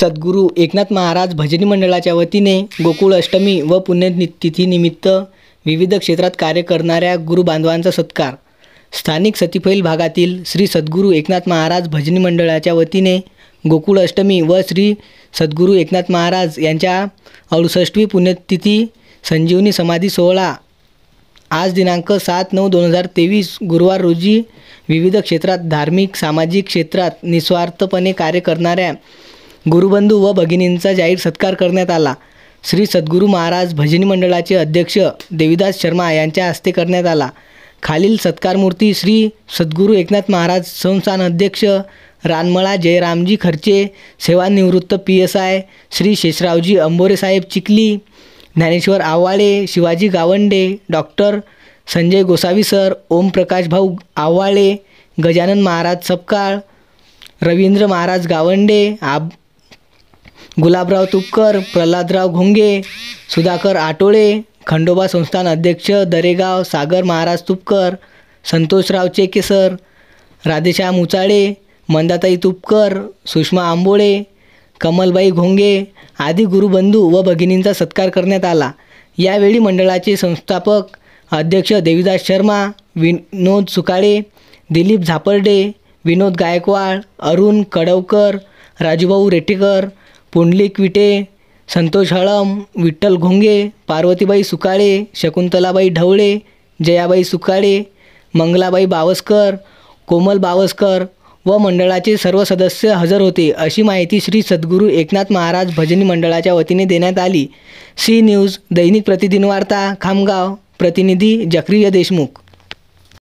सद्गुरू एकनाथ महाराज भजनी मंडळाच्या वतीने गोकुळ अष्टमी व पुण्यतिथीनिमित्त विविध क्षेत्रात कार्य करणाऱ्या गुरुबांधवांचा सत्कार स्थानिक सतीफैल भागातील श्री सद्गुरू एकनाथ महाराज भजनी मंडळाच्या वतीने गोकुळ अष्टमी व श्री सद्गुरू एकनाथ महाराज यांच्या अडुसष्टवी पुण्यतिथी संजीवनी समाधी सोहळा आज दिनांक सात नऊ दोन हजार तेवीस गुरुवार रोजी विविध क्षेत्रात धार्मिक सामाजिक क्षेत्रात निस्वार्थपणे कार्य करणाऱ्या गुरुबंधू व भगिनींचा जाहीर सत्कार करण्यात आला श्री सद्गुरू महाराज भजनी मंडळाचे अध्यक्ष देवीदास शर्मा यांच्या हस्ते करण्यात आला खालील सत्कारमूर्ती श्री सद्गुरू एकनाथ महाराज संस्थान अध्यक्ष रानमळा जयरामजी खर्चे सेवानिवृत्त P S I Shri Sheshraoji अंबोरेसाहेब चिखली ज्ञानेश्वर आव्हाळे शिवाजी गावंडे डॉक्टर संजय गोसावी सर ओमप्रकाश भाऊ आव्हाळे गजानन महाराज सपकाळ रवींद्र महाराज गावंडे आब गुलाबराव तुपकर प्रल्हादराव घोंगे सुधाकर आटोळे खंडोबा संस्थान अध्यक्ष दरेगाव सागर महाराज तुपकर संतोषराव चेकेसर राधेश्याम उचाळे मंदाताई तुपकर सुषमा आंबोळे कमलबाई घोंगे आदी गुरुबंधू व भगिनींचा सत्कार करण्यात आला यावेळी मंडळाचे संस्थापक अध्यक्ष देवीदास शर्मा विनोद सुकाळे दिलीप झापर्डे विनोद गायकवाड अरुण कडवकर राजूभाऊ रेटेकर पुंडलिक विटे संतोष हळम विठ्ठल घोंगे पार्वतीबाई सुकाळे शकुंतलाबाई ढवळे जयाबाई सुकाळे मंगलाबाई बावस्कर कोमल बावस्कर व मंडळाचे सर्व सदस्य हजर होते अशी माहिती श्री सद्गुरू एकनाथ महाराज भजनी मंडळाच्या वतीने देण्यात आली सी न्यूज दैनिक प्रतिदिनवार्ता खामगाव प्रतिनिधी जक्रिय देशमुख